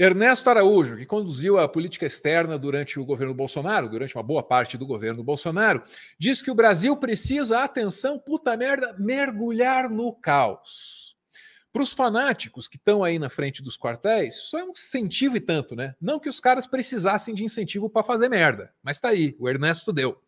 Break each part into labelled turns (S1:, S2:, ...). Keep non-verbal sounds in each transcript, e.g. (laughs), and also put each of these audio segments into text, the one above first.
S1: Ernesto Araújo, que conduziu a política externa durante o governo Bolsonaro, durante uma boa parte do governo Bolsonaro, diz que o Brasil precisa, atenção, puta merda, mergulhar no caos. Para os fanáticos que estão aí na frente dos quartéis, só é um incentivo e tanto, né? Não que os caras precisassem de incentivo para fazer merda, mas tá aí, o Ernesto deu.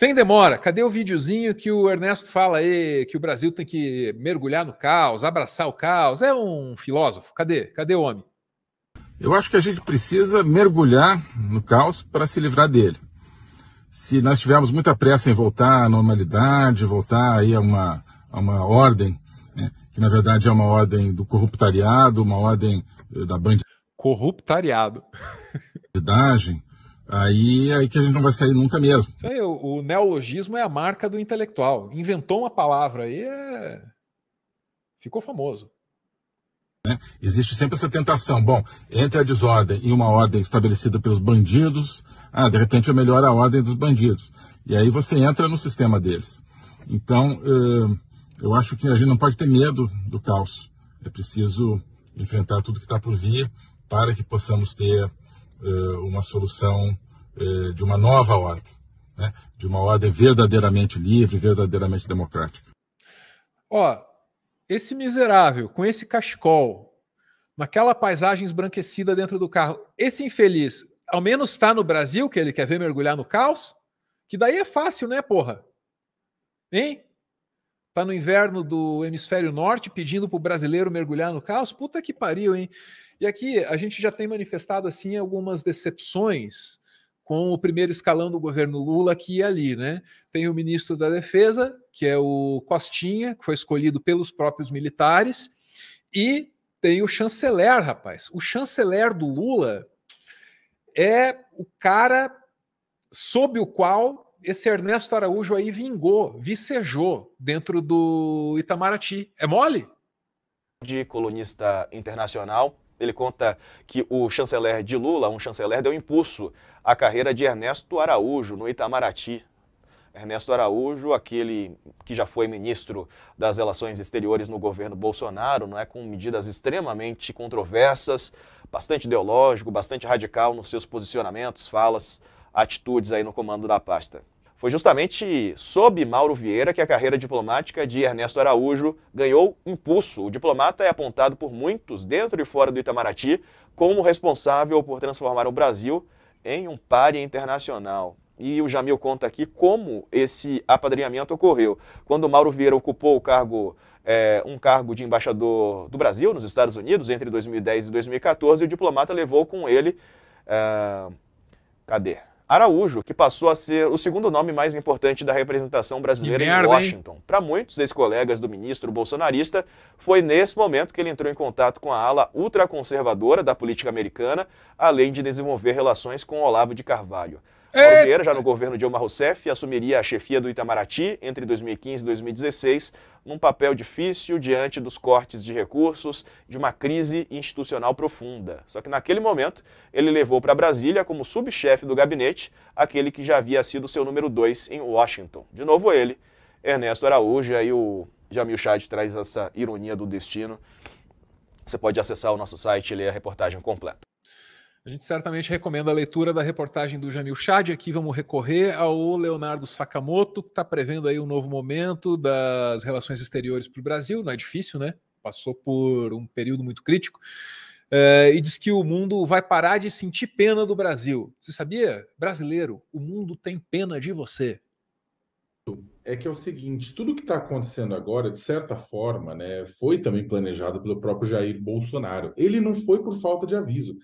S1: Sem demora, cadê o videozinho que o Ernesto fala aí que o Brasil tem que mergulhar no caos, abraçar o caos? É um filósofo. Cadê? Cadê o homem? Eu acho que a gente precisa mergulhar no caos para se livrar dele.
S2: Se nós tivermos muita pressa em voltar à normalidade, voltar aí a uma, a uma ordem, né, que na verdade é uma ordem do corruptariado, uma ordem eh, da bandidagem. Corruptariado. Aí, aí que a gente não vai sair nunca mesmo.
S1: Isso aí, o, o neologismo é a marca do intelectual. Inventou uma palavra aí, é... ficou famoso.
S2: Né? Existe sempre essa tentação. Bom, entre a desordem e uma ordem estabelecida pelos bandidos, ah, de repente eu é melhoro a ordem dos bandidos. E aí você entra no sistema deles. Então, eh, eu acho que a gente não pode ter medo do caos. É preciso enfrentar tudo que está por vir para que possamos ter eh,
S1: uma solução eh, de uma nova ordem, né?
S2: de uma ordem verdadeiramente livre, verdadeiramente democrática.
S1: Ó, esse miserável com esse cachecol, naquela paisagem esbranquecida dentro do carro, esse infeliz, ao menos está no Brasil, que ele quer ver mergulhar no caos, que daí é fácil, né, porra? Hein? Tá no inverno do hemisfério norte pedindo pro brasileiro mergulhar no caos? Puta que pariu, hein? E aqui a gente já tem manifestado assim algumas decepções com o primeiro escalão do governo Lula aqui e ali, né? Tem o ministro da Defesa, que é o Costinha, que foi escolhido pelos próprios militares, e tem o chanceler, rapaz. O chanceler do Lula é o cara sob o qual esse Ernesto Araújo aí vingou, vicejou dentro do Itamaraty. É mole?
S3: De colunista internacional. Ele conta que o chanceler de Lula, um chanceler, deu impulso à carreira de Ernesto Araújo no Itamaraty. Ernesto Araújo, aquele que já foi ministro das Relações Exteriores no governo Bolsonaro, não é com medidas extremamente controversas, bastante ideológico, bastante radical nos seus posicionamentos, falas, atitudes aí no comando da pasta. Foi justamente sob Mauro Vieira que a carreira diplomática de Ernesto Araújo ganhou impulso. O diplomata é apontado por muitos, dentro e fora do Itamaraty, como responsável por transformar o Brasil em um páreo internacional. E o Jamil conta aqui como esse apadrinhamento ocorreu. Quando Mauro Vieira ocupou o cargo, é, um cargo de embaixador do Brasil nos Estados Unidos entre 2010 e 2014, o diplomata levou com ele. É, cadê? Araújo, que passou a ser o segundo nome mais importante da representação brasileira merda, em Washington. Para muitos ex-colegas do ministro bolsonarista, foi nesse momento que ele entrou em contato com a ala ultraconservadora da política americana, além de desenvolver relações com Olavo de Carvalho. Roseira, é. já no governo de Dilma Rousseff, assumiria a chefia do Itamaraty entre 2015 e 2016, num papel difícil diante dos cortes de recursos, de uma crise institucional profunda. Só que naquele momento, ele levou para Brasília como subchefe do gabinete aquele que já havia sido seu número dois em Washington. De novo ele, Ernesto Araújo, e aí o Jamil Chad traz essa ironia do destino. Você pode acessar o nosso site e ler a reportagem completa.
S1: A gente certamente recomenda a leitura da reportagem do Jamil Chad. Aqui vamos recorrer ao Leonardo Sakamoto, que está prevendo aí um novo momento das relações exteriores para o Brasil. Não é difícil, né? Passou por um período muito crítico. É, e diz que o mundo vai parar de sentir pena do Brasil. Você sabia? Brasileiro, o mundo tem pena de você.
S2: É que é o seguinte: tudo que está acontecendo agora, de certa forma, né, foi também planejado pelo próprio Jair Bolsonaro. Ele não foi por falta de aviso.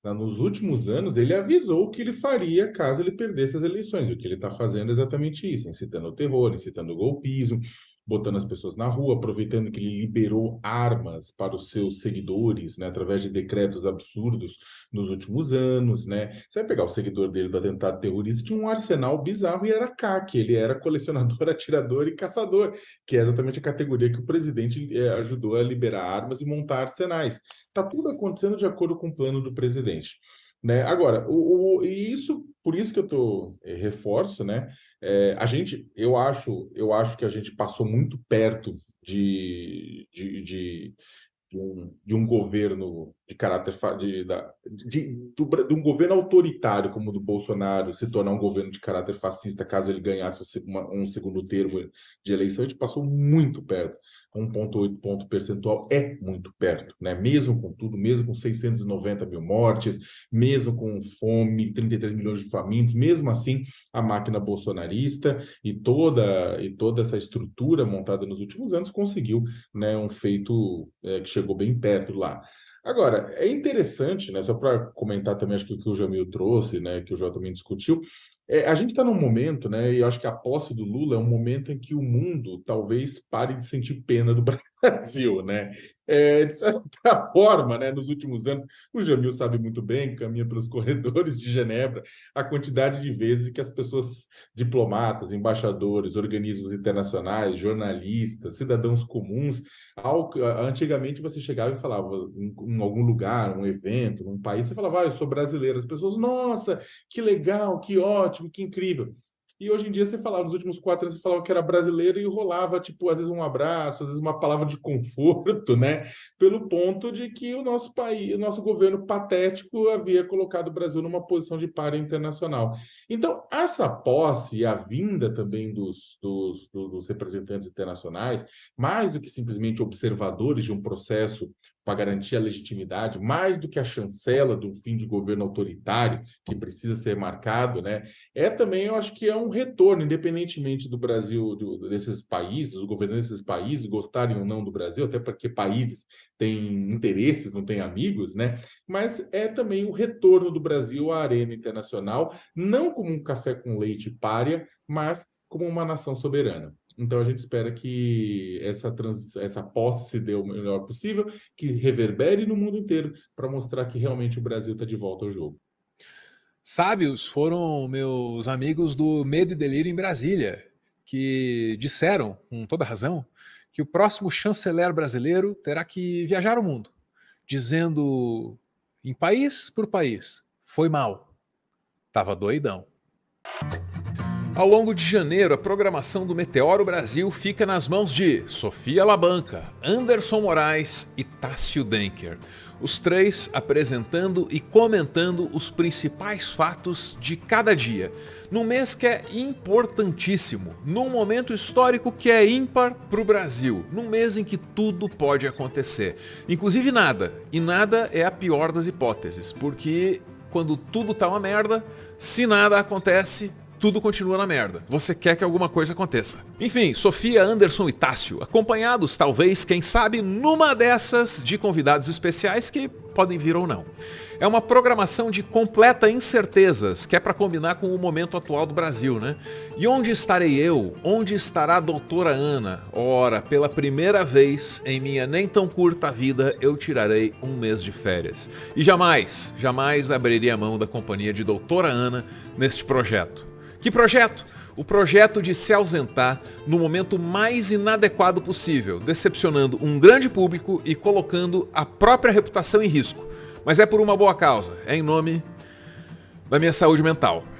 S2: Tá, nos últimos anos, ele avisou o que ele faria caso ele perdesse as eleições. E o que ele está fazendo é exatamente isso, incitando o terror, incitando o golpismo, botando as pessoas na rua, aproveitando que ele liberou armas para os seus seguidores, né, através de decretos absurdos nos últimos anos, né? Você vai pegar o seguidor dele do atentado terrorista, tinha um arsenal bizarro e era CAC, ele era colecionador, (laughs) atirador e caçador, que é exatamente a categoria que o presidente eh, ajudou a liberar armas e montar arsenais. Tá tudo acontecendo de acordo com o plano do presidente. Né? Agora, o, o, e isso, por isso que eu tô, eh, reforço, né? É, a gente, eu acho, eu acho que a gente passou muito perto de, de, de, de, um, de um, governo de caráter de, da, de, do, de um governo autoritário como o do Bolsonaro se tornar um governo de caráter fascista caso ele ganhasse uma, um segundo termo de eleição, a gente passou muito perto 1,8 ponto percentual é muito perto, né? Mesmo com tudo, mesmo com 690 mil mortes, mesmo com fome, 33 milhões de famintos, mesmo assim, a máquina bolsonarista e toda e toda essa estrutura montada nos últimos anos conseguiu, né? Um feito é, que chegou bem perto lá. Agora, é interessante, né, só para comentar também, acho que o que o Jamil trouxe, né, que o João também discutiu, é, a gente está num momento, né? E eu acho que a posse do Lula é um momento em que o mundo talvez pare de sentir pena do Brasil. Brasil, né? É, de certa (laughs) forma, né, nos últimos anos, o Jamil sabe muito bem, caminha pelos (laughs) corredores de Genebra, a quantidade de vezes que as pessoas, diplomatas, embaixadores, organismos internacionais, jornalistas, cidadãos comuns, ao, antigamente você chegava e falava em, em, algum lugar, um evento, um país, você falava, ah, eu sou brasileiro. As pessoas, nossa, que legal, que ótimo, que incrível. E hoje em dia você falava, nos últimos quatro anos, você falava que era brasileiro e rolava, tipo, às vezes um abraço, às vezes uma palavra de conforto, né? Pelo ponto de que o nosso país, o nosso governo patético havia colocado o Brasil numa posição de par internacional. Então, essa posse e a vinda também dos, dos, dos representantes internacionais, mais do que simplesmente observadores de um processo para garantir a legitimidade, mais do que a chancela do fim de governo autoritário que precisa ser marcado, né? É também, eu acho que é um um retorno, independentemente do Brasil, do, desses países, os governantes desses países gostarem ou não do Brasil, até porque países têm interesses, não têm amigos, né? Mas é também o retorno do Brasil à arena internacional, não como um café com leite párea, mas como uma nação soberana. Então a gente espera que essa, trans, essa posse se dê o melhor possível,
S1: que reverbere no mundo inteiro para mostrar que realmente o Brasil está de volta ao jogo. Sábios foram meus amigos do Medo e Delírio em Brasília, que disseram, com toda razão, que o próximo chanceler brasileiro terá que viajar o mundo, dizendo em país por país: foi mal, tava doidão. Ao longo de janeiro, a programação do Meteoro Brasil fica nas mãos de Sofia Labanca, Anderson Moraes e Tássio Denker. Os três apresentando e comentando os principais fatos de cada dia, num mês que é importantíssimo, num momento histórico que é ímpar para o Brasil, num mês em que tudo pode acontecer, inclusive nada. E nada é a pior das hipóteses, porque quando tudo tá uma merda, se nada acontece, tudo continua na merda. Você quer que alguma coisa aconteça. Enfim, Sofia, Anderson e Tássio, acompanhados talvez, quem sabe, numa dessas de convidados especiais que podem vir ou não. É uma programação de completa incertezas, que é para combinar com o momento atual do Brasil, né? E onde estarei eu? Onde estará a doutora Ana? Ora, pela primeira vez em minha nem tão curta vida, eu tirarei um mês de férias. E jamais, jamais abriria a mão da companhia de doutora Ana neste projeto. Que projeto? O projeto de se ausentar no momento mais inadequado possível, decepcionando um grande público e colocando a própria reputação em risco. Mas é por uma boa causa, é em nome da minha saúde mental.